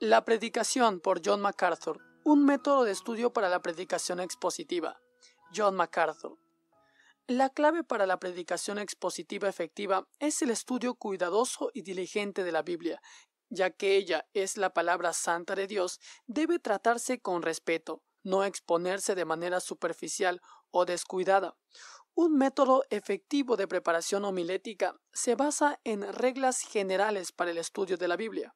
La predicación por John MacArthur. Un método de estudio para la predicación expositiva. John MacArthur. La clave para la predicación expositiva efectiva es el estudio cuidadoso y diligente de la Biblia, ya que ella es la palabra santa de Dios, debe tratarse con respeto, no exponerse de manera superficial o descuidada. Un método efectivo de preparación homilética se basa en reglas generales para el estudio de la Biblia.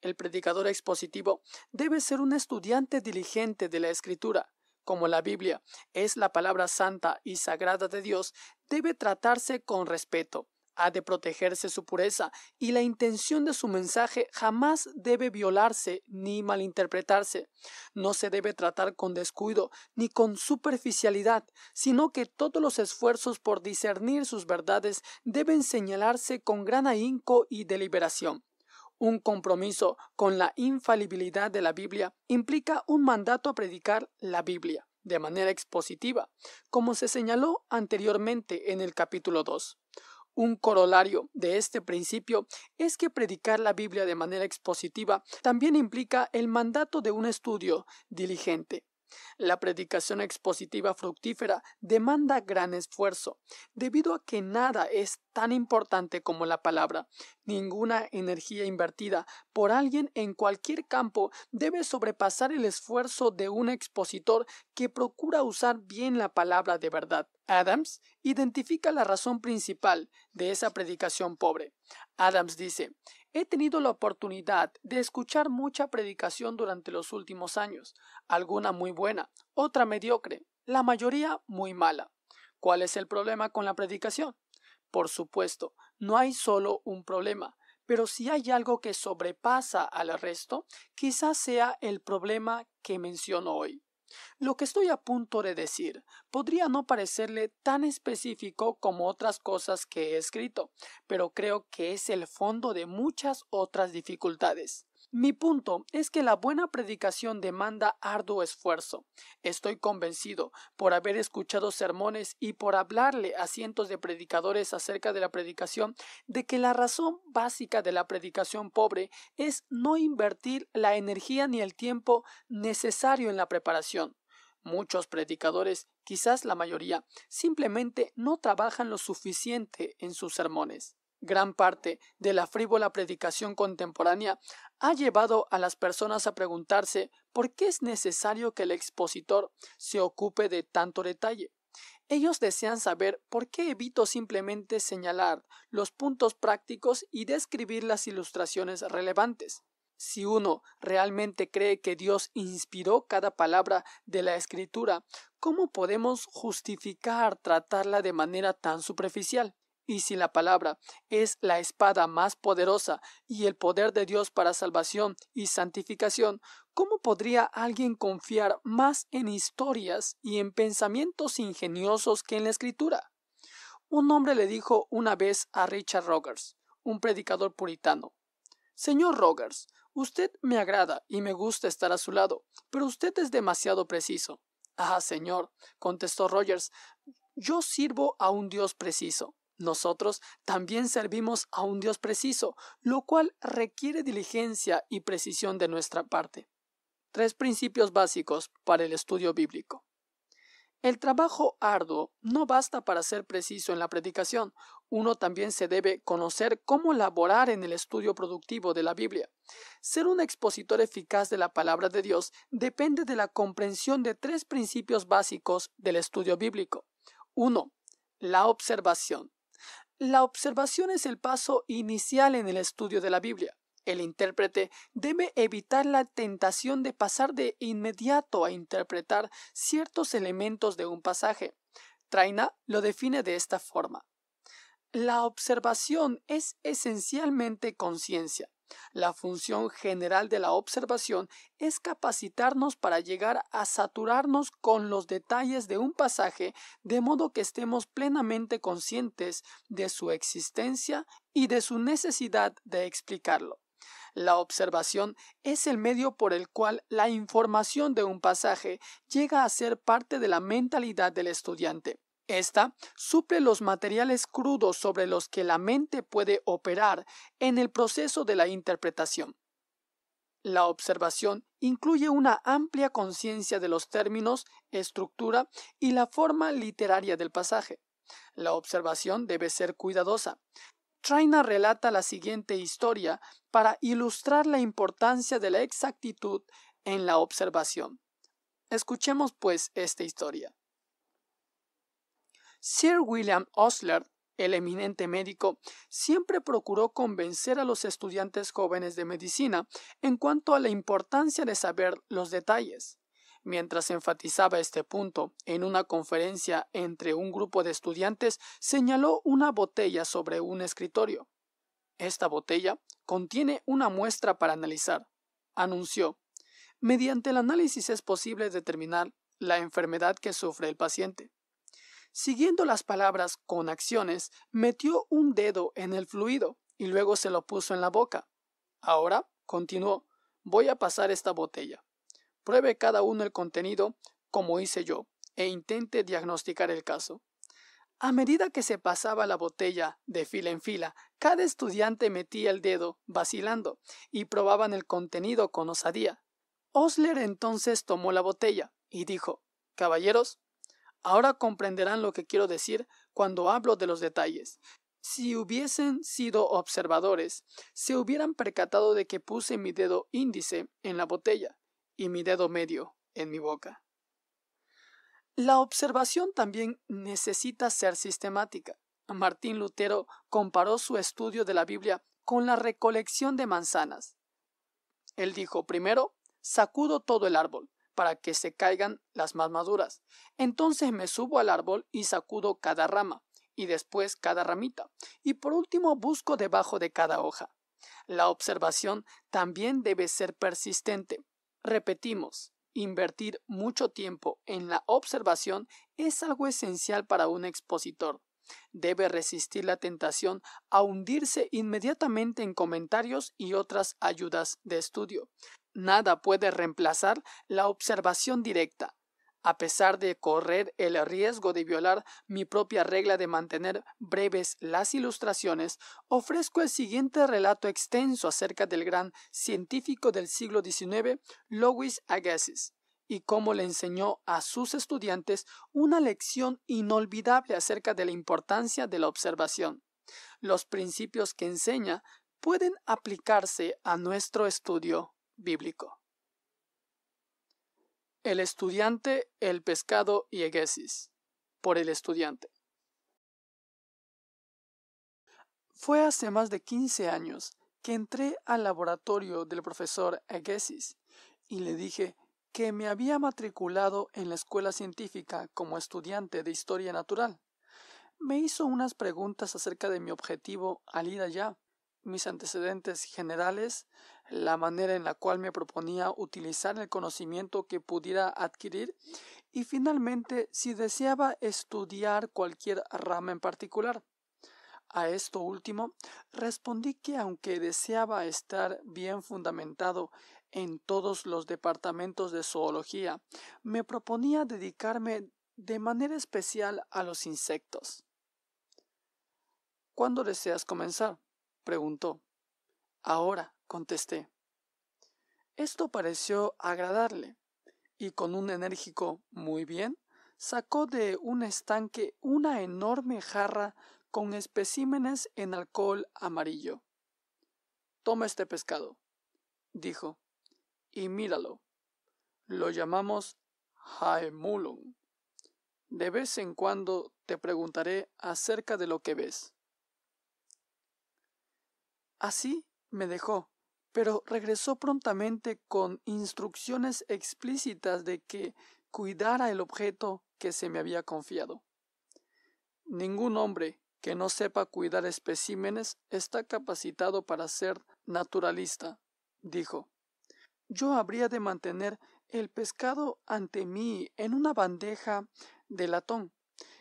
El predicador expositivo debe ser un estudiante diligente de la escritura. Como la Biblia es la palabra santa y sagrada de Dios, debe tratarse con respeto. Ha de protegerse su pureza y la intención de su mensaje jamás debe violarse ni malinterpretarse. No se debe tratar con descuido ni con superficialidad, sino que todos los esfuerzos por discernir sus verdades deben señalarse con gran ahínco y deliberación. Un compromiso con la infalibilidad de la Biblia implica un mandato a predicar la Biblia de manera expositiva, como se señaló anteriormente en el capítulo 2. Un corolario de este principio es que predicar la Biblia de manera expositiva también implica el mandato de un estudio diligente la predicación expositiva fructífera demanda gran esfuerzo, debido a que nada es tan importante como la palabra. Ninguna energía invertida por alguien en cualquier campo debe sobrepasar el esfuerzo de un expositor que procura usar bien la palabra de verdad. Adams identifica la razón principal de esa predicación pobre. Adams dice, he tenido la oportunidad de escuchar mucha predicación durante los últimos años alguna muy buena, otra mediocre, la mayoría muy mala. ¿Cuál es el problema con la predicación? Por supuesto, no hay solo un problema, pero si hay algo que sobrepasa al resto, quizás sea el problema que menciono hoy. Lo que estoy a punto de decir podría no parecerle tan específico como otras cosas que he escrito, pero creo que es el fondo de muchas otras dificultades. Mi punto es que la buena predicación demanda arduo esfuerzo. Estoy convencido, por haber escuchado sermones y por hablarle a cientos de predicadores acerca de la predicación, de que la razón básica de la predicación pobre es no invertir la energía ni el tiempo necesario en la preparación. Muchos predicadores, quizás la mayoría, simplemente no trabajan lo suficiente en sus sermones. Gran parte de la frívola predicación contemporánea ha llevado a las personas a preguntarse por qué es necesario que el expositor se ocupe de tanto detalle. Ellos desean saber por qué evito simplemente señalar los puntos prácticos y describir las ilustraciones relevantes. Si uno realmente cree que Dios inspiró cada palabra de la escritura, ¿cómo podemos justificar tratarla de manera tan superficial? y si la palabra es la espada más poderosa y el poder de Dios para salvación y santificación, ¿cómo podría alguien confiar más en historias y en pensamientos ingeniosos que en la escritura? Un hombre le dijo una vez a Richard Rogers, un predicador puritano, Señor Rogers, usted me agrada y me gusta estar a su lado, pero usted es demasiado preciso. Ah, señor, contestó Rogers, yo sirvo a un Dios preciso. Nosotros también servimos a un Dios preciso, lo cual requiere diligencia y precisión de nuestra parte. Tres principios básicos para el estudio bíblico. El trabajo arduo no basta para ser preciso en la predicación, uno también se debe conocer cómo laborar en el estudio productivo de la Biblia. Ser un expositor eficaz de la palabra de Dios depende de la comprensión de tres principios básicos del estudio bíblico. 1. La observación. La observación es el paso inicial en el estudio de la Biblia. El intérprete debe evitar la tentación de pasar de inmediato a interpretar ciertos elementos de un pasaje. Traina lo define de esta forma. La observación es esencialmente conciencia. La función general de la observación es capacitarnos para llegar a saturarnos con los detalles de un pasaje, de modo que estemos plenamente conscientes de su existencia y de su necesidad de explicarlo. La observación es el medio por el cual la información de un pasaje llega a ser parte de la mentalidad del estudiante. Esta suple los materiales crudos sobre los que la mente puede operar en el proceso de la interpretación. La observación incluye una amplia conciencia de los términos, estructura y la forma literaria del pasaje. La observación debe ser cuidadosa. Traina relata la siguiente historia para ilustrar la importancia de la exactitud en la observación. Escuchemos pues esta historia. Sir William Osler, el eminente médico, siempre procuró convencer a los estudiantes jóvenes de medicina en cuanto a la importancia de saber los detalles. Mientras enfatizaba este punto, en una conferencia entre un grupo de estudiantes señaló una botella sobre un escritorio. Esta botella contiene una muestra para analizar, anunció. Mediante el análisis es posible determinar la enfermedad que sufre el paciente. Siguiendo las palabras con acciones, metió un dedo en el fluido y luego se lo puso en la boca. Ahora, continuó, voy a pasar esta botella. Pruebe cada uno el contenido, como hice yo, e intente diagnosticar el caso. A medida que se pasaba la botella de fila en fila, cada estudiante metía el dedo, vacilando, y probaban el contenido con osadía. Osler entonces tomó la botella y dijo Caballeros, Ahora comprenderán lo que quiero decir cuando hablo de los detalles. Si hubiesen sido observadores, se hubieran percatado de que puse mi dedo índice en la botella y mi dedo medio en mi boca. La observación también necesita ser sistemática. Martín Lutero comparó su estudio de la Biblia con la recolección de manzanas. Él dijo, primero, sacudo todo el árbol, para que se caigan las más maduras. Entonces me subo al árbol y sacudo cada rama, y después cada ramita, y por último busco debajo de cada hoja. La observación también debe ser persistente. Repetimos, invertir mucho tiempo en la observación es algo esencial para un expositor. Debe resistir la tentación a hundirse inmediatamente en comentarios y otras ayudas de estudio nada puede reemplazar la observación directa. A pesar de correr el riesgo de violar mi propia regla de mantener breves las ilustraciones, ofrezco el siguiente relato extenso acerca del gran científico del siglo XIX, Louis Agassiz, y cómo le enseñó a sus estudiantes una lección inolvidable acerca de la importancia de la observación. Los principios que enseña pueden aplicarse a nuestro estudio bíblico. El estudiante, el pescado y Egesis. Por el estudiante. Fue hace más de 15 años que entré al laboratorio del profesor Egesis y le dije que me había matriculado en la escuela científica como estudiante de historia natural. Me hizo unas preguntas acerca de mi objetivo al ir allá mis antecedentes generales, la manera en la cual me proponía utilizar el conocimiento que pudiera adquirir y finalmente si deseaba estudiar cualquier rama en particular. A esto último respondí que aunque deseaba estar bien fundamentado en todos los departamentos de zoología, me proponía dedicarme de manera especial a los insectos. ¿Cuándo deseas comenzar? preguntó. Ahora, contesté. Esto pareció agradarle, y con un enérgico muy bien, sacó de un estanque una enorme jarra con especímenes en alcohol amarillo. Toma este pescado, dijo, y míralo. Lo llamamos Haemulon. De vez en cuando te preguntaré acerca de lo que ves. Así me dejó, pero regresó prontamente con instrucciones explícitas de que cuidara el objeto que se me había confiado. Ningún hombre que no sepa cuidar especímenes está capacitado para ser naturalista, dijo. Yo habría de mantener el pescado ante mí en una bandeja de latón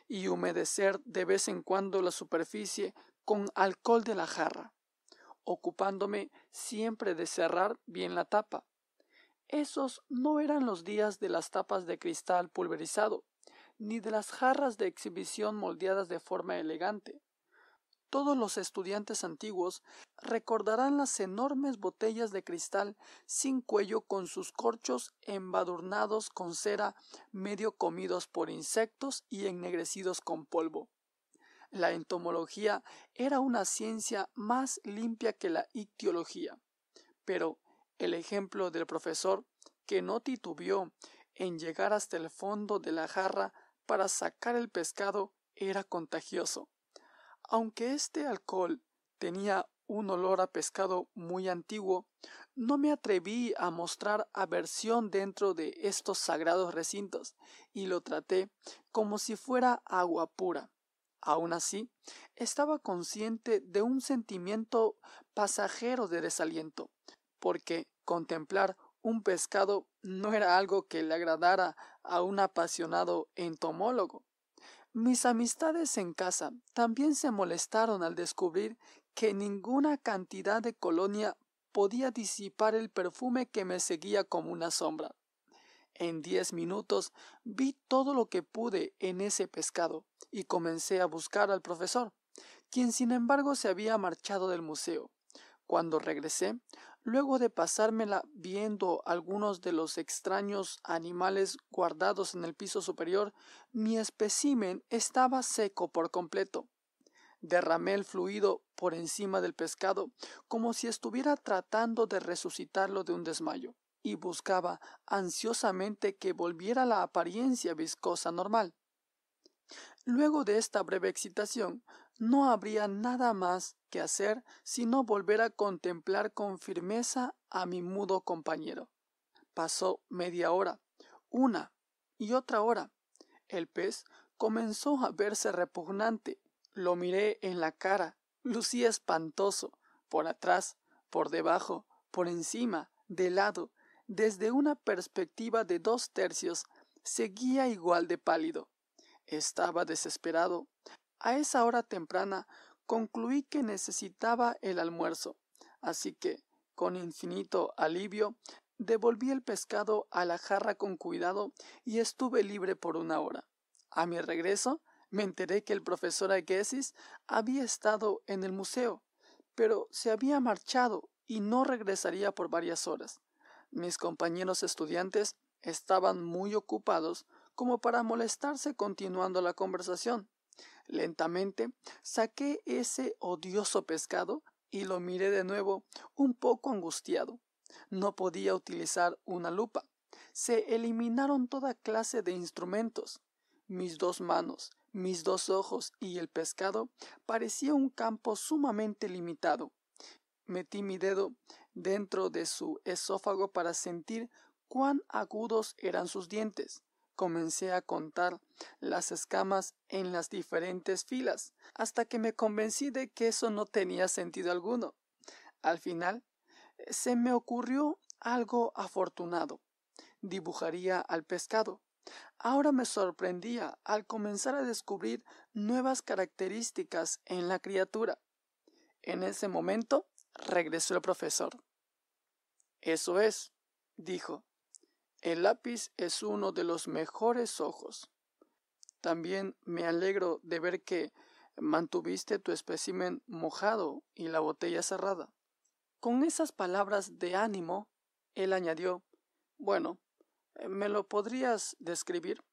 y humedecer de vez en cuando la superficie con alcohol de la jarra ocupándome siempre de cerrar bien la tapa. Esos no eran los días de las tapas de cristal pulverizado, ni de las jarras de exhibición moldeadas de forma elegante. Todos los estudiantes antiguos recordarán las enormes botellas de cristal sin cuello con sus corchos embadurnados con cera, medio comidos por insectos y ennegrecidos con polvo. La entomología era una ciencia más limpia que la ictiología, pero el ejemplo del profesor, que no titubió en llegar hasta el fondo de la jarra para sacar el pescado, era contagioso. Aunque este alcohol tenía un olor a pescado muy antiguo, no me atreví a mostrar aversión dentro de estos sagrados recintos y lo traté como si fuera agua pura. Aún así, estaba consciente de un sentimiento pasajero de desaliento, porque contemplar un pescado no era algo que le agradara a un apasionado entomólogo. Mis amistades en casa también se molestaron al descubrir que ninguna cantidad de colonia podía disipar el perfume que me seguía como una sombra. En diez minutos vi todo lo que pude en ese pescado, y comencé a buscar al profesor, quien sin embargo se había marchado del museo. Cuando regresé, luego de pasármela viendo algunos de los extraños animales guardados en el piso superior, mi espécimen estaba seco por completo. Derramé el fluido por encima del pescado, como si estuviera tratando de resucitarlo de un desmayo, y buscaba ansiosamente que volviera la apariencia viscosa normal. Luego de esta breve excitación, no habría nada más que hacer sino volver a contemplar con firmeza a mi mudo compañero. Pasó media hora, una y otra hora. El pez comenzó a verse repugnante. Lo miré en la cara. Lucía espantoso. Por atrás, por debajo, por encima, de lado, desde una perspectiva de dos tercios, seguía igual de pálido. Estaba desesperado. A esa hora temprana concluí que necesitaba el almuerzo, así que, con infinito alivio, devolví el pescado a la jarra con cuidado y estuve libre por una hora. A mi regreso, me enteré que el profesor Agesis había estado en el museo, pero se había marchado y no regresaría por varias horas. Mis compañeros estudiantes estaban muy ocupados como para molestarse continuando la conversación. Lentamente saqué ese odioso pescado y lo miré de nuevo, un poco angustiado. No podía utilizar una lupa. Se eliminaron toda clase de instrumentos. Mis dos manos, mis dos ojos y el pescado parecía un campo sumamente limitado. Metí mi dedo dentro de su esófago para sentir cuán agudos eran sus dientes comencé a contar las escamas en las diferentes filas, hasta que me convencí de que eso no tenía sentido alguno. Al final, eh, se me ocurrió algo afortunado. Dibujaría al pescado. Ahora me sorprendía al comenzar a descubrir nuevas características en la criatura. En ese momento regresó el profesor. Eso es, dijo. El lápiz es uno de los mejores ojos. También me alegro de ver que mantuviste tu espécimen mojado y la botella cerrada. Con esas palabras de ánimo, él añadió Bueno, eh, ¿me lo podrías describir?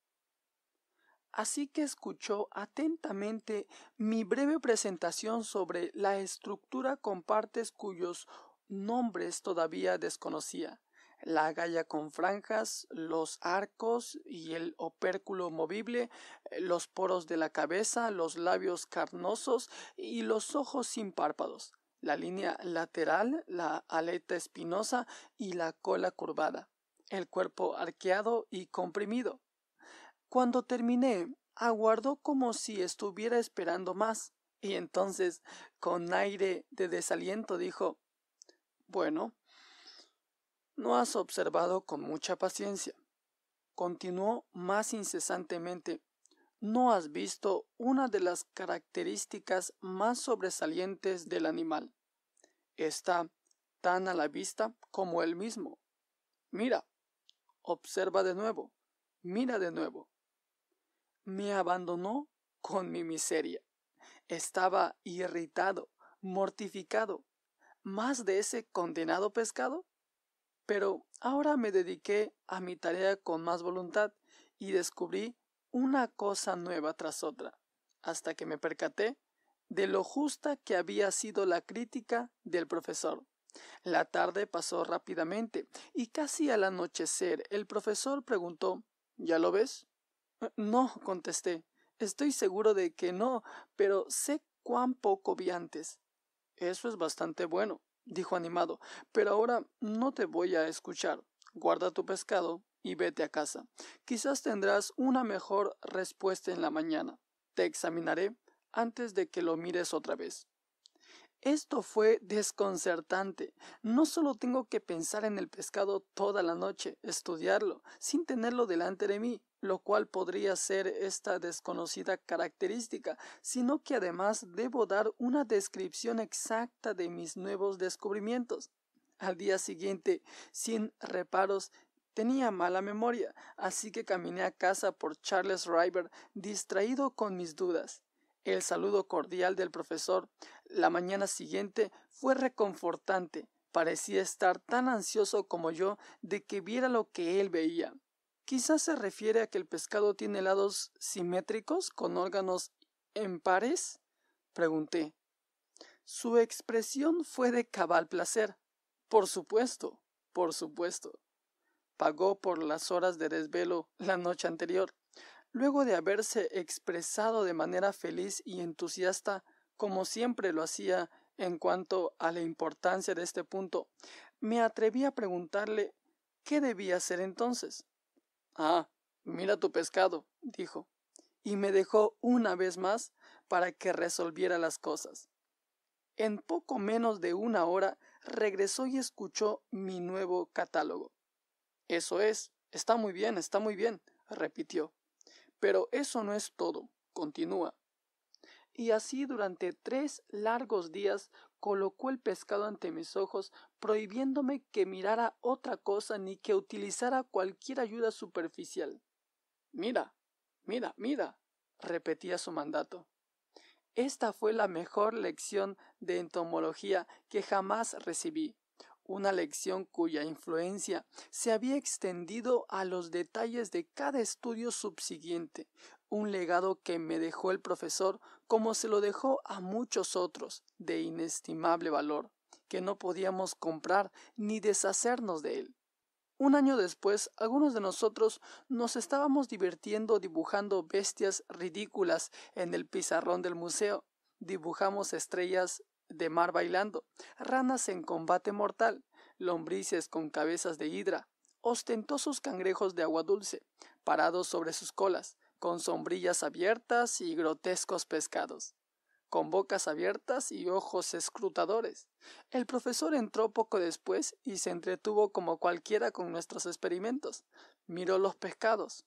Así que escuchó atentamente mi breve presentación sobre la estructura con partes cuyos nombres todavía desconocía la galla con franjas, los arcos y el opérculo movible, eh, los poros de la cabeza, los labios carnosos y los ojos sin párpados, la línea lateral, la aleta espinosa y la cola curvada, el cuerpo arqueado y comprimido. Cuando terminé, aguardó como si estuviera esperando más, y entonces, con aire de desaliento, dijo Bueno, no has observado con mucha paciencia. Continuó más incesantemente. No has visto una de las características más sobresalientes del animal. Está tan a la vista como él mismo. Mira, observa de nuevo, mira de nuevo. Me abandonó con mi miseria. Estaba irritado, mortificado. ¿Más de ese condenado pescado? Pero ahora me dediqué a mi tarea con más voluntad y descubrí una cosa nueva tras otra, hasta que me percaté de lo justa que había sido la crítica del profesor. La tarde pasó rápidamente y casi al anochecer el profesor preguntó ¿Ya lo ves? Eh, no, contesté. Estoy seguro de que no, pero sé cuán poco vi antes. Eso es bastante bueno, dijo animado, pero ahora no te voy a escuchar. Guarda tu pescado y vete a casa. Quizás tendrás una mejor respuesta en la mañana. Te examinaré antes de que lo mires otra vez. Esto fue desconcertante. No solo tengo que pensar en el pescado toda la noche, estudiarlo, sin tenerlo delante de mí, lo cual podría ser esta desconocida característica, sino que además debo dar una descripción exacta de mis nuevos descubrimientos. Al día siguiente, sin reparos, Tenía mala memoria, así que caminé a casa por Charles River, distraído con mis dudas. El saludo cordial del profesor la mañana siguiente fue reconfortante. Parecía estar tan ansioso como yo de que viera lo que él veía. Quizás se refiere a que el pescado tiene lados simétricos con órganos en pares? pregunté. Su expresión fue de cabal placer. Por supuesto, por supuesto. Pagó por las horas de desvelo la noche anterior. Luego de haberse expresado de manera feliz y entusiasta, como siempre lo hacía en cuanto a la importancia de este punto, me atreví a preguntarle qué debía hacer entonces. Ah, mira tu pescado, dijo, y me dejó una vez más para que resolviera las cosas. En poco menos de una hora regresó y escuchó mi nuevo catálogo. Eso es, está muy bien, está muy bien, repitió. Pero eso no es todo, continúa. Y así durante tres largos días colocó el pescado ante mis ojos, prohibiéndome que mirara otra cosa ni que utilizara cualquier ayuda superficial. Mira, mira, mira, repetía su mandato. Esta fue la mejor lección de entomología que jamás recibí una lección cuya influencia se había extendido a los detalles de cada estudio subsiguiente, un legado que me dejó el profesor como se lo dejó a muchos otros, de inestimable valor, que no podíamos comprar ni deshacernos de él. Un año después, algunos de nosotros nos estábamos divirtiendo dibujando bestias ridículas en el pizarrón del museo. Dibujamos estrellas de mar bailando, ranas en combate mortal, lombrices con cabezas de hidra, ostentosos cangrejos de agua dulce, parados sobre sus colas, con sombrillas abiertas y grotescos pescados, con bocas abiertas y ojos escrutadores. El profesor entró poco después y se entretuvo como cualquiera con nuestros experimentos. Miró los pescados.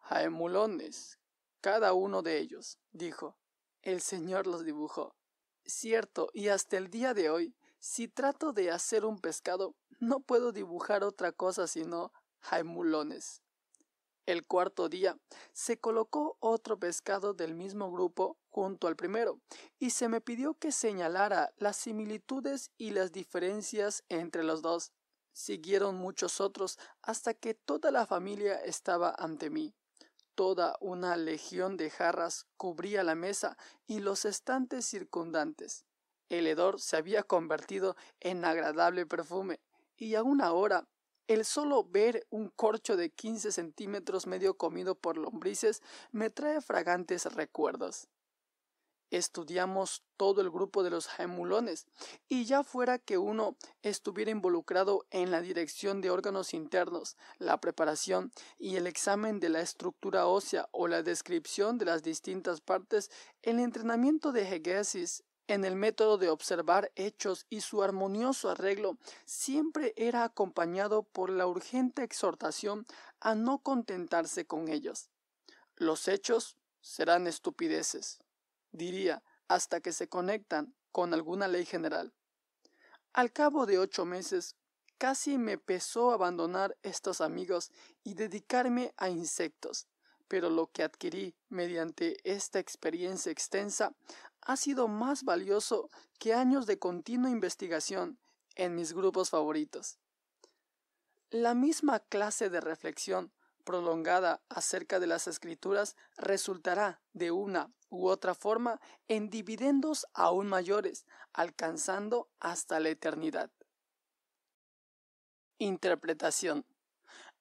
Jaemulones, cada uno de ellos, dijo. El señor los dibujó. Cierto, y hasta el día de hoy, si trato de hacer un pescado, no puedo dibujar otra cosa sino jaimulones. El cuarto día se colocó otro pescado del mismo grupo junto al primero, y se me pidió que señalara las similitudes y las diferencias entre los dos. Siguieron muchos otros hasta que toda la familia estaba ante mí. Toda una legión de jarras cubría la mesa y los estantes circundantes. El hedor se había convertido en agradable perfume, y aún ahora el solo ver un corcho de quince centímetros medio comido por lombrices me trae fragantes recuerdos estudiamos todo el grupo de los hemulones y ya fuera que uno estuviera involucrado en la dirección de órganos internos, la preparación y el examen de la estructura ósea o la descripción de las distintas partes, el entrenamiento de Hegesis en el método de observar hechos y su armonioso arreglo siempre era acompañado por la urgente exhortación a no contentarse con ellos. Los hechos serán estupideces diría, hasta que se conectan con alguna ley general. Al cabo de ocho meses, casi me pesó abandonar estos amigos y dedicarme a insectos, pero lo que adquirí mediante esta experiencia extensa ha sido más valioso que años de continua investigación en mis grupos favoritos. La misma clase de reflexión prolongada acerca de las escrituras resultará de una u otra forma en dividendos aún mayores, alcanzando hasta la eternidad. Interpretación.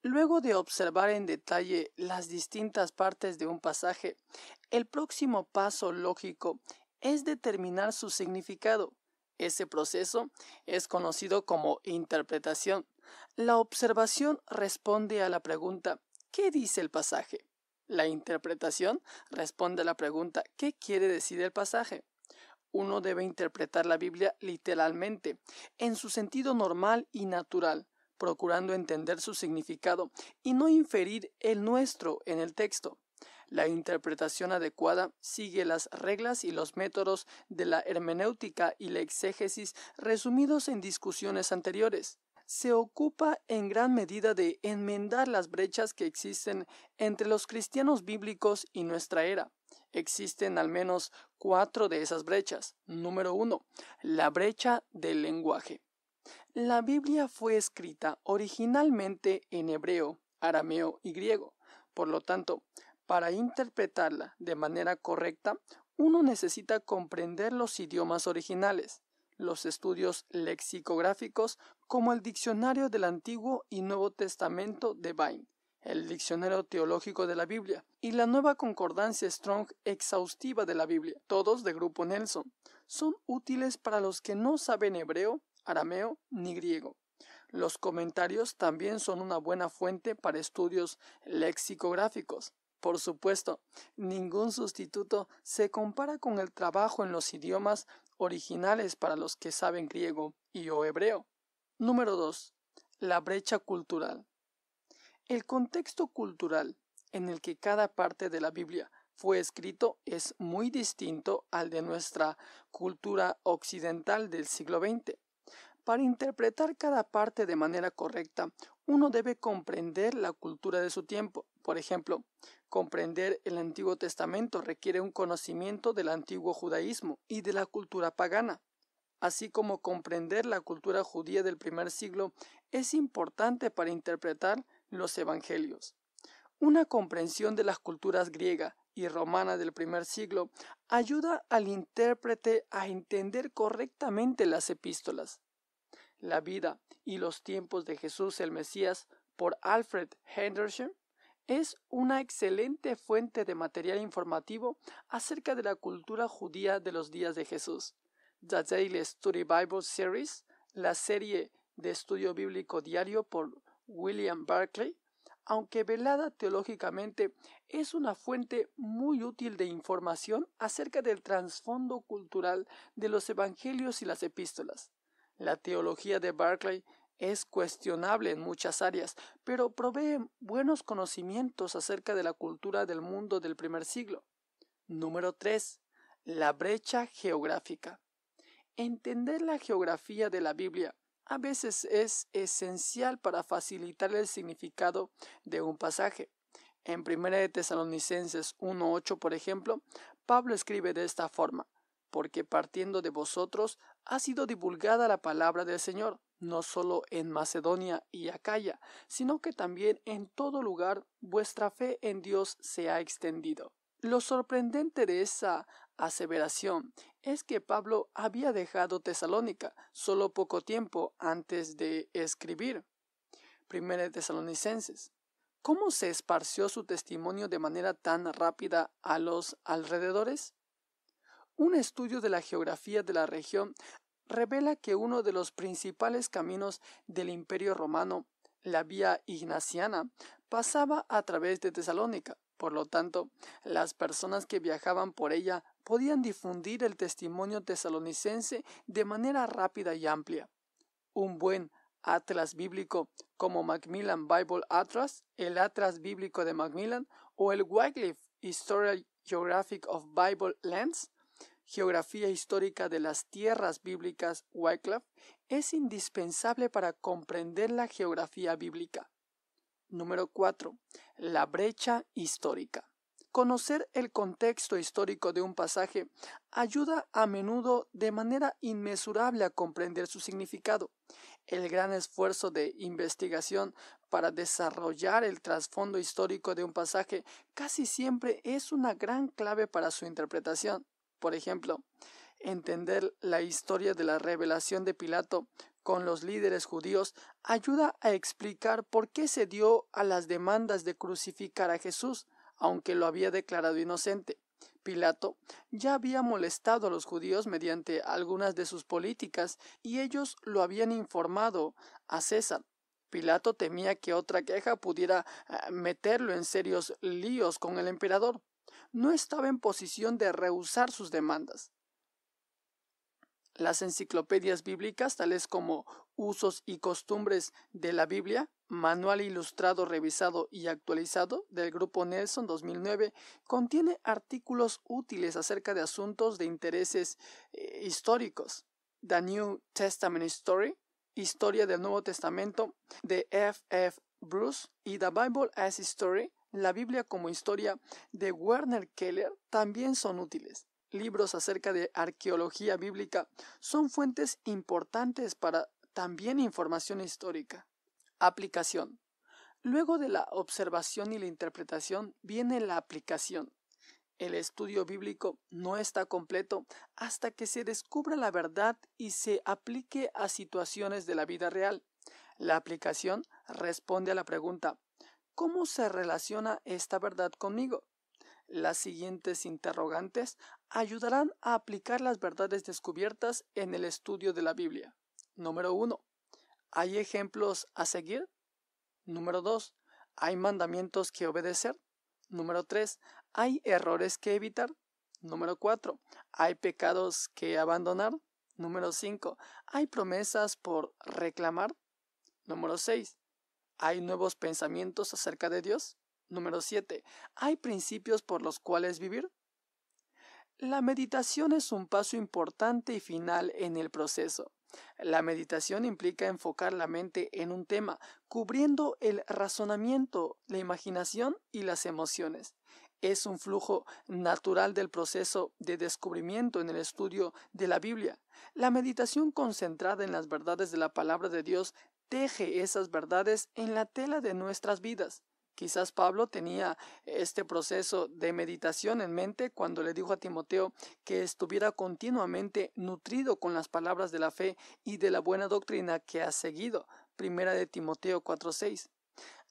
Luego de observar en detalle las distintas partes de un pasaje, el próximo paso lógico es determinar su significado. Ese proceso es conocido como interpretación. La observación responde a la pregunta ¿Qué dice el pasaje? La interpretación responde a la pregunta ¿qué quiere decir el pasaje? Uno debe interpretar la Biblia literalmente, en su sentido normal y natural, procurando entender su significado y no inferir el nuestro en el texto. La interpretación adecuada sigue las reglas y los métodos de la hermenéutica y la exégesis resumidos en discusiones anteriores se ocupa en gran medida de enmendar las brechas que existen entre los cristianos bíblicos y nuestra era. Existen al menos cuatro de esas brechas. Número uno, la brecha del lenguaje. La Biblia fue escrita originalmente en hebreo, arameo y griego. Por lo tanto, para interpretarla de manera correcta, uno necesita comprender los idiomas originales los estudios lexicográficos como el Diccionario del Antiguo y Nuevo Testamento de Vine, el Diccionario Teológico de la Biblia y la Nueva Concordancia Strong exhaustiva de la Biblia, todos de Grupo Nelson. Son útiles para los que no saben hebreo, arameo ni griego. Los comentarios también son una buena fuente para estudios lexicográficos. Por supuesto, ningún sustituto se compara con el trabajo en los idiomas originales para los que saben griego y o hebreo. Número 2. La brecha cultural. El contexto cultural en el que cada parte de la Biblia fue escrito es muy distinto al de nuestra cultura occidental del siglo XX. Para interpretar cada parte de manera correcta, uno debe comprender la cultura de su tiempo, por ejemplo, comprender el Antiguo Testamento requiere un conocimiento del antiguo judaísmo y de la cultura pagana, así como comprender la cultura judía del primer siglo es importante para interpretar los evangelios. Una comprensión de las culturas griega y romana del primer siglo ayuda al intérprete a entender correctamente las epístolas. La vida y los tiempos de Jesús el Mesías por Alfred Henderson es una excelente fuente de material informativo acerca de la cultura judía de los días de Jesús. The Daily Study Bible Series, la serie de estudio bíblico diario por William Barclay, aunque velada teológicamente, es una fuente muy útil de información acerca del trasfondo cultural de los evangelios y las epístolas. La teología de Barclay es cuestionable en muchas áreas, pero provee buenos conocimientos acerca de la cultura del mundo del primer siglo. Número 3. La brecha geográfica. Entender la geografía de la Biblia a veces es esencial para facilitar el significado de un pasaje. En 1 de Tesalonicenses 1.8, por ejemplo, Pablo escribe de esta forma, porque partiendo de vosotros ha sido divulgada la palabra del Señor, no solo en Macedonia y Acaya, sino que también en todo lugar vuestra fe en Dios se ha extendido. Lo sorprendente de esa aseveración es que Pablo había dejado Tesalónica solo poco tiempo antes de escribir. Primera Tesalonicenses. ¿Cómo se esparció su testimonio de manera tan rápida a los alrededores? Un estudio de la geografía de la región revela que uno de los principales caminos del Imperio Romano, la vía ignaciana, pasaba a través de Tesalónica. Por lo tanto, las personas que viajaban por ella podían difundir el testimonio tesalonicense de manera rápida y amplia. Un buen atlas bíblico como Macmillan Bible Atlas, el Atlas Bíblico de Macmillan o el Wycliffe Historical Geographic of Bible Lands Geografía histórica de las tierras bíblicas Wycliffe es indispensable para comprender la geografía bíblica. Número 4. La brecha histórica. Conocer el contexto histórico de un pasaje ayuda a menudo de manera inmesurable a comprender su significado. El gran esfuerzo de investigación para desarrollar el trasfondo histórico de un pasaje casi siempre es una gran clave para su interpretación. Por ejemplo, entender la historia de la revelación de Pilato con los líderes judíos ayuda a explicar por qué se dio a las demandas de crucificar a Jesús, aunque lo había declarado inocente. Pilato ya había molestado a los judíos mediante algunas de sus políticas y ellos lo habían informado a César. Pilato temía que otra queja pudiera eh, meterlo en serios líos con el emperador no estaba en posición de rehusar sus demandas. Las enciclopedias bíblicas, tales como Usos y Costumbres de la Biblia, Manual Ilustrado, Revisado y Actualizado del Grupo Nelson 2009, contiene artículos útiles acerca de asuntos de intereses eh, históricos. The New Testament Story, Historia del Nuevo Testamento, de F.F. Bruce y The Bible as History, la Biblia como historia de Werner Keller también son útiles. Libros acerca de arqueología bíblica son fuentes importantes para también información histórica. Aplicación. Luego de la observación y la interpretación viene la aplicación. El estudio bíblico no está completo hasta que se descubra la verdad y se aplique a situaciones de la vida real. La aplicación responde a la pregunta ¿Cómo se relaciona esta verdad conmigo? Las siguientes interrogantes ayudarán a aplicar las verdades descubiertas en el estudio de la Biblia. Número 1. ¿Hay ejemplos a seguir? Número 2. ¿Hay mandamientos que obedecer? Número 3. ¿Hay errores que evitar? Número 4. ¿Hay pecados que abandonar? Número 5. ¿Hay promesas por reclamar? Número 6. ¿Hay nuevos pensamientos acerca de Dios? Número 7. ¿Hay principios por los cuales vivir? La meditación es un paso importante y final en el proceso. La meditación implica enfocar la mente en un tema, cubriendo el razonamiento, la imaginación y las emociones. Es un flujo natural del proceso de descubrimiento en el estudio de la Biblia. La meditación concentrada en las verdades de la palabra de Dios Deje esas verdades en la tela de nuestras vidas. Quizás Pablo tenía este proceso de meditación en mente cuando le dijo a Timoteo que estuviera continuamente nutrido con las palabras de la fe y de la buena doctrina que ha seguido. Primera de Timoteo 4:6.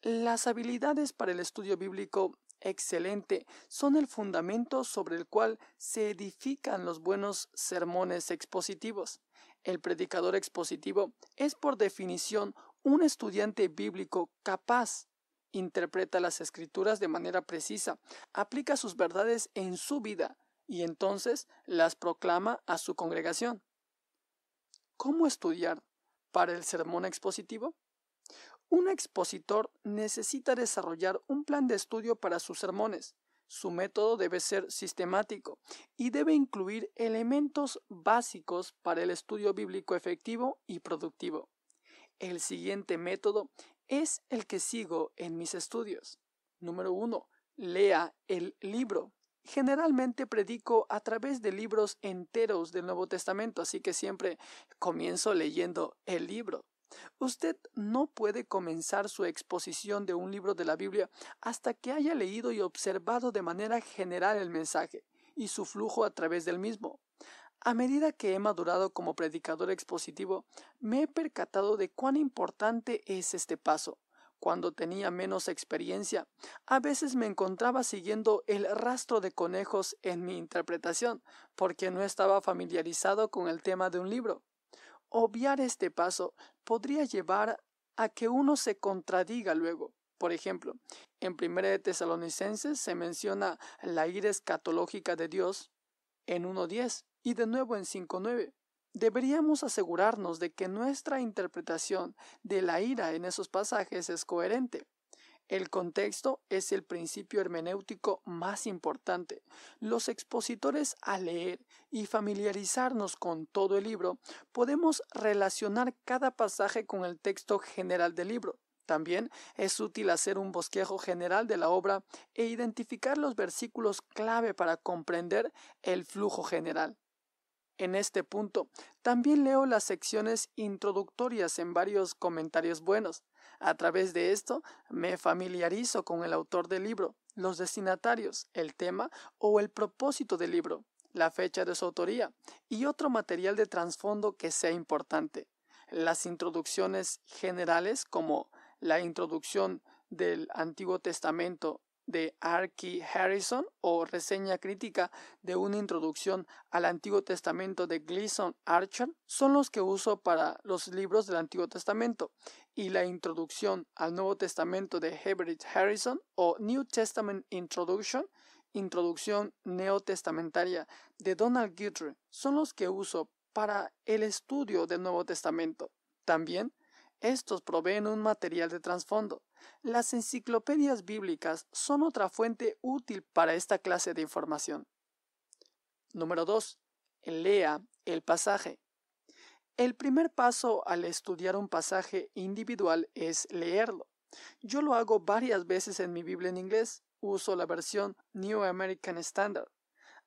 Las habilidades para el estudio bíblico excelente son el fundamento sobre el cual se edifican los buenos sermones expositivos. El predicador expositivo es por definición un estudiante bíblico capaz interpreta las escrituras de manera precisa, aplica sus verdades en su vida y entonces las proclama a su congregación. ¿Cómo estudiar para el sermón expositivo? Un expositor necesita desarrollar un plan de estudio para sus sermones. Su método debe ser sistemático y debe incluir elementos básicos para el estudio bíblico efectivo y productivo. El siguiente método es el que sigo en mis estudios. Número 1. Lea el libro. Generalmente predico a través de libros enteros del Nuevo Testamento, así que siempre comienzo leyendo el libro. Usted no puede comenzar su exposición de un libro de la Biblia hasta que haya leído y observado de manera general el mensaje y su flujo a través del mismo. A medida que he madurado como predicador expositivo, me he percatado de cuán importante es este paso. Cuando tenía menos experiencia, a veces me encontraba siguiendo el rastro de conejos en mi interpretación, porque no estaba familiarizado con el tema de un libro. Obviar este paso podría llevar a que uno se contradiga luego. Por ejemplo, en 1 de Tesalonicenses se menciona la ira escatológica de Dios en 1.10 y de nuevo en 5.9. Deberíamos asegurarnos de que nuestra interpretación de la ira en esos pasajes es coherente. El contexto es el principio hermenéutico más importante. Los expositores al leer y familiarizarnos con todo el libro, podemos relacionar cada pasaje con el texto general del libro. También es útil hacer un bosquejo general de la obra e identificar los versículos clave para comprender el flujo general en este punto. También leo las secciones introductorias en varios comentarios buenos. A través de esto me familiarizo con el autor del libro, los destinatarios, el tema o el propósito del libro, la fecha de su autoría y otro material de trasfondo que sea importante. Las introducciones generales como la introducción del Antiguo Testamento de Archie Harrison o reseña crítica de una introducción al Antiguo Testamento de Gleason Archer son los que uso para los libros del Antiguo Testamento y la introducción al Nuevo Testamento de Herbert Harrison o New Testament Introduction, introducción neotestamentaria de Donald Guthrie son los que uso para el estudio del Nuevo Testamento. También estos proveen un material de trasfondo. Las enciclopedias bíblicas son otra fuente útil para esta clase de información. Número 2. Lea el pasaje. El primer paso al estudiar un pasaje individual es leerlo. Yo lo hago varias veces en mi Biblia en inglés, uso la versión New American Standard,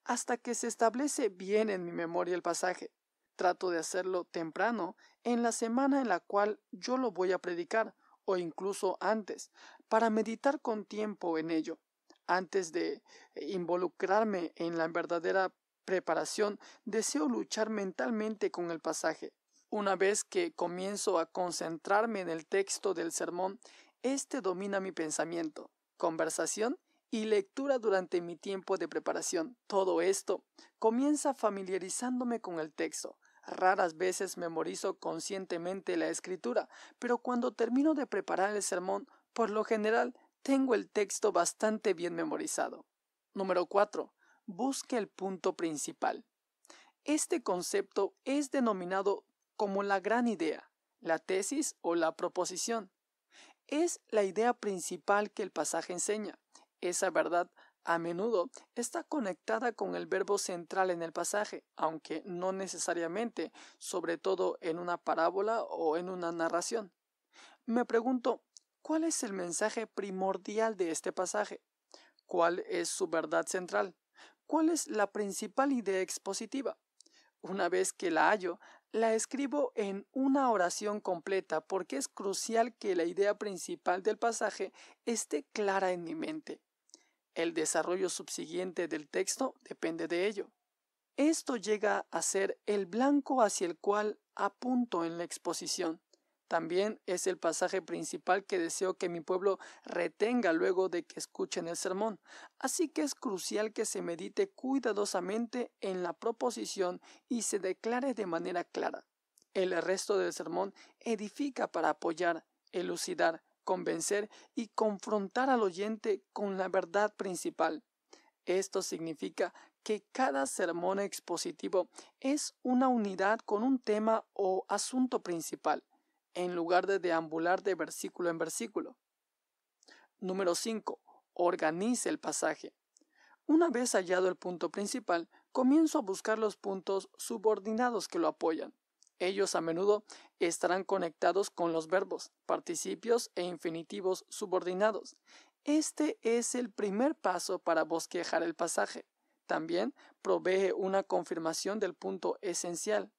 hasta que se establece bien en mi memoria el pasaje. Trato de hacerlo temprano, en la semana en la cual yo lo voy a predicar, o incluso antes, para meditar con tiempo en ello, antes de involucrarme en la verdadera preparación, deseo luchar mentalmente con el pasaje. Una vez que comienzo a concentrarme en el texto del sermón, este domina mi pensamiento, conversación y lectura durante mi tiempo de preparación. Todo esto comienza familiarizándome con el texto, Raras veces memorizo conscientemente la escritura, pero cuando termino de preparar el sermón, por lo general tengo el texto bastante bien memorizado. Número 4. Busque el punto principal. Este concepto es denominado como la gran idea, la tesis o la proposición. Es la idea principal que el pasaje enseña. Esa verdad a menudo está conectada con el verbo central en el pasaje, aunque no necesariamente, sobre todo en una parábola o en una narración. Me pregunto, ¿cuál es el mensaje primordial de este pasaje? ¿Cuál es su verdad central? ¿Cuál es la principal idea expositiva? Una vez que la hallo, la escribo en una oración completa porque es crucial que la idea principal del pasaje esté clara en mi mente. El desarrollo subsiguiente del texto depende de ello. Esto llega a ser el blanco hacia el cual apunto en la exposición. También es el pasaje principal que deseo que mi pueblo retenga luego de que escuchen el sermón, así que es crucial que se medite cuidadosamente en la proposición y se declare de manera clara. El resto del sermón edifica para apoyar, elucidar, convencer y confrontar al oyente con la verdad principal. Esto significa que cada sermón expositivo es una unidad con un tema o asunto principal, en lugar de deambular de versículo en versículo. Número 5. Organice el pasaje. Una vez hallado el punto principal, comienzo a buscar los puntos subordinados que lo apoyan. Ellos a menudo estarán conectados con los verbos, participios e infinitivos subordinados. Este es el primer paso para bosquejar el pasaje. También provee una confirmación del punto esencial.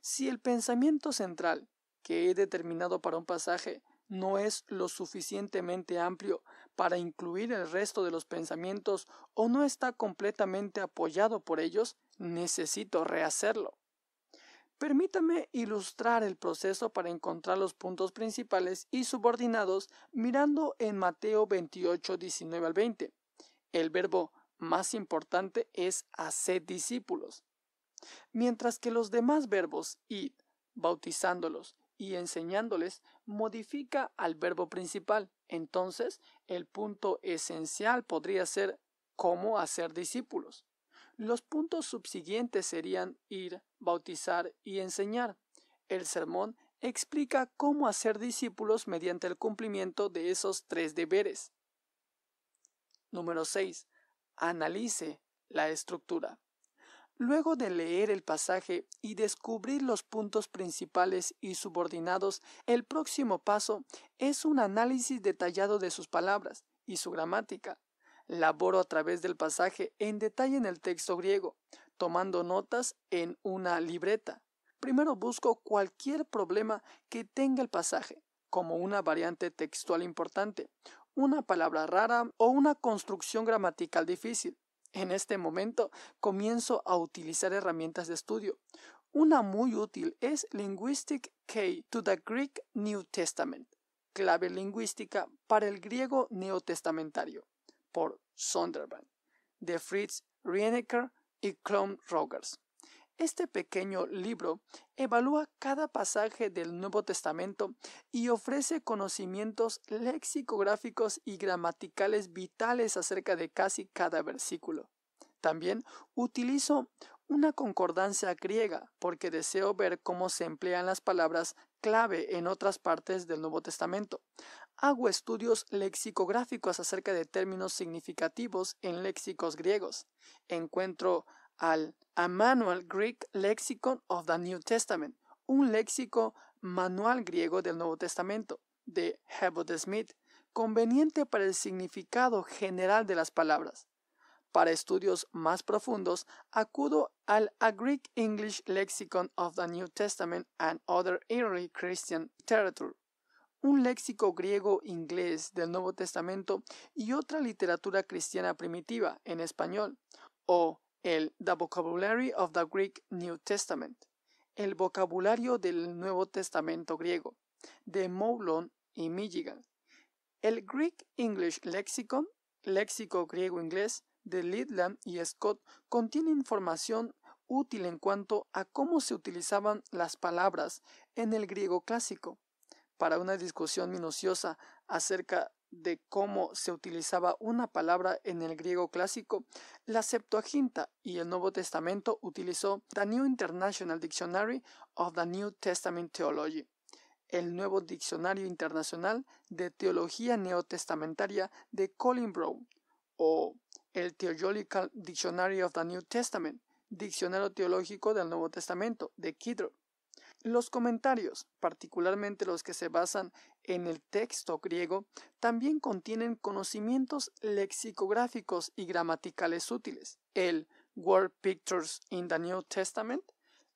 Si el pensamiento central que he determinado para un pasaje no es lo suficientemente amplio para incluir el resto de los pensamientos o no está completamente apoyado por ellos, necesito rehacerlo. Permítame ilustrar el proceso para encontrar los puntos principales y subordinados mirando en Mateo 28, 19 al 20. El verbo más importante es hacer discípulos, mientras que los demás verbos id, bautizándolos y enseñándoles modifica al verbo principal. Entonces, el punto esencial podría ser cómo hacer discípulos. Los puntos subsiguientes serían ir, bautizar y enseñar. El sermón explica cómo hacer discípulos mediante el cumplimiento de esos tres deberes. Número 6. Analice la estructura. Luego de leer el pasaje y descubrir los puntos principales y subordinados, el próximo paso es un análisis detallado de sus palabras y su gramática laboro a través del pasaje en detalle en el texto griego, tomando notas en una libreta. Primero busco cualquier problema que tenga el pasaje, como una variante textual importante, una palabra rara o una construcción gramatical difícil. En este momento comienzo a utilizar herramientas de estudio. Una muy útil es Linguistic Key to the Greek New Testament, clave lingüística para el griego neotestamentario por de Fritz Rienecker y Clone Rogers. Este pequeño libro evalúa cada pasaje del Nuevo Testamento y ofrece conocimientos lexicográficos y gramaticales vitales acerca de casi cada versículo. También utilizo una concordancia griega porque deseo ver cómo se emplean las palabras clave en otras partes del Nuevo Testamento hago estudios lexicográficos acerca de términos significativos en léxicos griegos. Encuentro al A Manual Greek Lexicon of the New Testament, un léxico manual griego del Nuevo Testamento, de Herbert Smith, conveniente para el significado general de las palabras. Para estudios más profundos, acudo al A Greek English Lexicon of the New Testament and Other Early Christian Literature, un léxico griego-inglés del Nuevo Testamento y otra literatura cristiana primitiva en español, o el The Vocabulary of the Greek New Testament, el vocabulario del Nuevo Testamento griego, de Moulin y Milligan, el Greek English Lexicon, léxico griego-inglés, de Lidland y Scott contiene información útil en cuanto a cómo se utilizaban las palabras en el griego clásico para una discusión minuciosa acerca de cómo se utilizaba una palabra en el griego clásico, la Septuaginta y el Nuevo Testamento utilizó The New International Dictionary of the New Testament Theology, el nuevo Diccionario Internacional de Teología Neotestamentaria de Colin Brown, o el Theological Dictionary of the New Testament, Diccionario Teológico del Nuevo Testamento de Kidro, los comentarios, particularmente los que se basan en el texto griego, también contienen conocimientos lexicográficos y gramaticales útiles. El Word Pictures in the New Testament,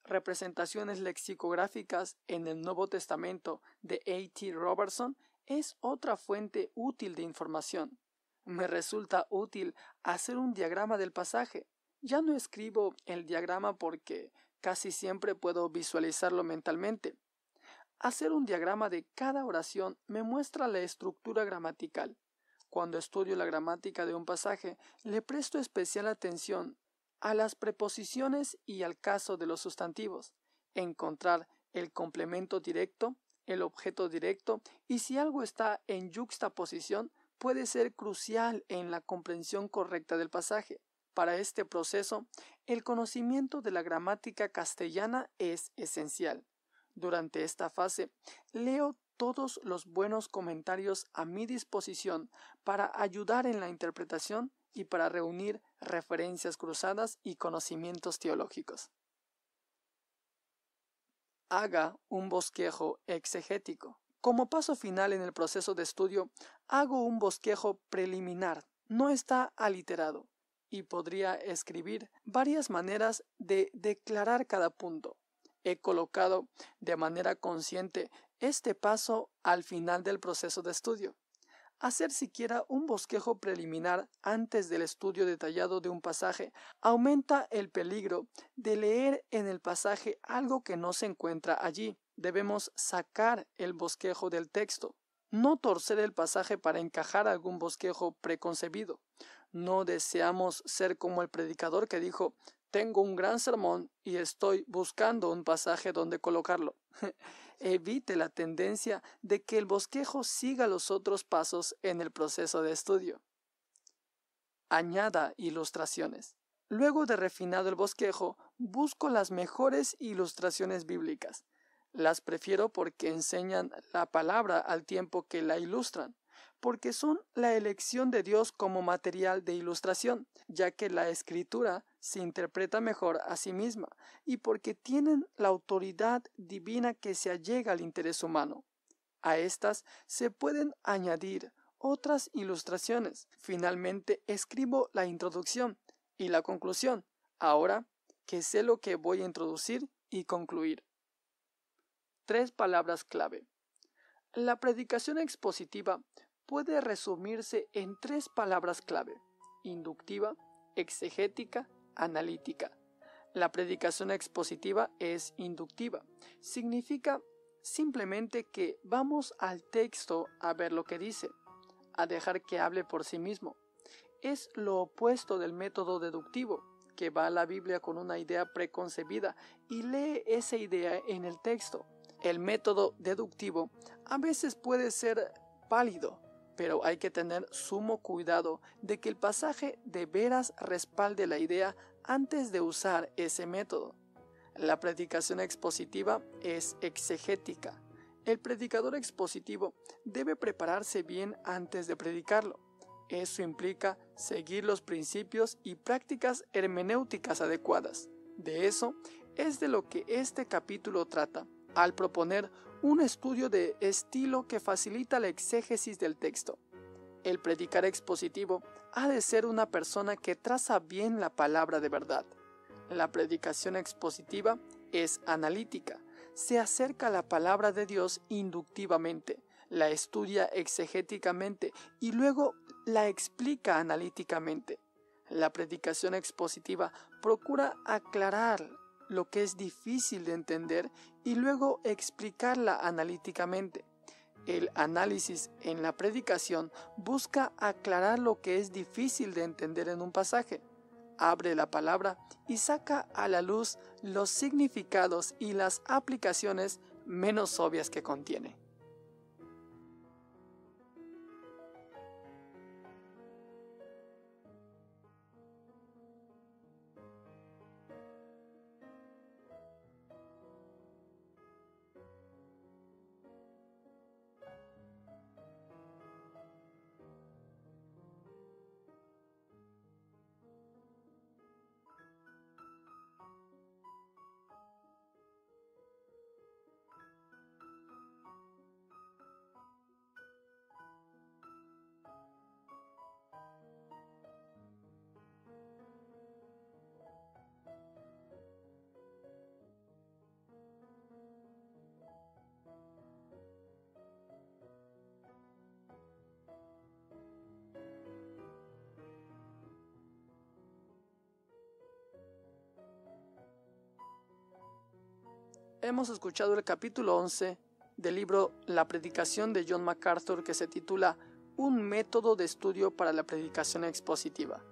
representaciones lexicográficas en el Nuevo Testamento de A.T. Robertson, es otra fuente útil de información. Me resulta útil hacer un diagrama del pasaje. Ya no escribo el diagrama porque Casi siempre puedo visualizarlo mentalmente. Hacer un diagrama de cada oración me muestra la estructura gramatical. Cuando estudio la gramática de un pasaje, le presto especial atención a las preposiciones y al caso de los sustantivos. Encontrar el complemento directo, el objeto directo y si algo está en yuxtaposición puede ser crucial en la comprensión correcta del pasaje. Para este proceso, el conocimiento de la gramática castellana es esencial. Durante esta fase, leo todos los buenos comentarios a mi disposición para ayudar en la interpretación y para reunir referencias cruzadas y conocimientos teológicos. Haga un bosquejo exegético. Como paso final en el proceso de estudio, hago un bosquejo preliminar, no está aliterado, y podría escribir varias maneras de declarar cada punto. He colocado de manera consciente este paso al final del proceso de estudio. Hacer siquiera un bosquejo preliminar antes del estudio detallado de un pasaje aumenta el peligro de leer en el pasaje algo que no se encuentra allí. Debemos sacar el bosquejo del texto, no torcer el pasaje para encajar algún bosquejo preconcebido, no deseamos ser como el predicador que dijo tengo un gran sermón y estoy buscando un pasaje donde colocarlo. Evite la tendencia de que el bosquejo siga los otros pasos en el proceso de estudio. Añada ilustraciones. Luego de refinado el bosquejo, busco las mejores ilustraciones bíblicas. Las prefiero porque enseñan la palabra al tiempo que la ilustran porque son la elección de Dios como material de ilustración, ya que la escritura se interpreta mejor a sí misma, y porque tienen la autoridad divina que se allega al interés humano. A estas se pueden añadir otras ilustraciones. Finalmente escribo la introducción y la conclusión, ahora que sé lo que voy a introducir y concluir. Tres palabras clave. La predicación expositiva puede resumirse en tres palabras clave, inductiva, exegética, analítica. La predicación expositiva es inductiva, significa simplemente que vamos al texto a ver lo que dice, a dejar que hable por sí mismo. Es lo opuesto del método deductivo, que va a la Biblia con una idea preconcebida y lee esa idea en el texto. El método deductivo a veces puede ser pálido, pero hay que tener sumo cuidado de que el pasaje de veras respalde la idea antes de usar ese método. La predicación expositiva es exegética. El predicador expositivo debe prepararse bien antes de predicarlo. Eso implica seguir los principios y prácticas hermenéuticas adecuadas. De eso es de lo que este capítulo trata, al proponer un estudio de estilo que facilita la exégesis del texto. El predicar expositivo ha de ser una persona que traza bien la palabra de verdad. La predicación expositiva es analítica, se acerca a la palabra de Dios inductivamente, la estudia exegéticamente y luego la explica analíticamente. La predicación expositiva procura aclarar lo que es difícil de entender y luego explicarla analíticamente. El análisis en la predicación busca aclarar lo que es difícil de entender en un pasaje. Abre la palabra y saca a la luz los significados y las aplicaciones menos obvias que contiene. Hemos escuchado el capítulo 11 del libro La predicación de John MacArthur que se titula Un método de estudio para la predicación expositiva.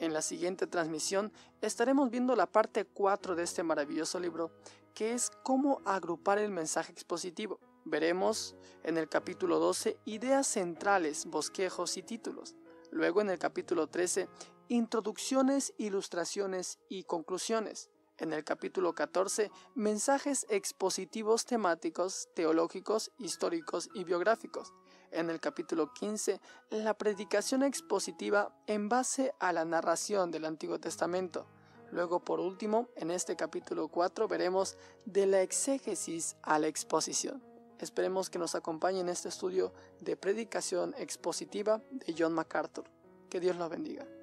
En la siguiente transmisión estaremos viendo la parte 4 de este maravilloso libro, que es cómo agrupar el mensaje expositivo. Veremos en el capítulo 12 ideas centrales, bosquejos y títulos. Luego en el capítulo 13, introducciones, ilustraciones y conclusiones en el capítulo 14, mensajes expositivos temáticos, teológicos, históricos y biográficos. En el capítulo 15, la predicación expositiva en base a la narración del Antiguo Testamento. Luego, por último, en este capítulo 4 veremos de la exégesis a la exposición. Esperemos que nos acompañe en este estudio de predicación expositiva de John MacArthur. Que Dios los bendiga.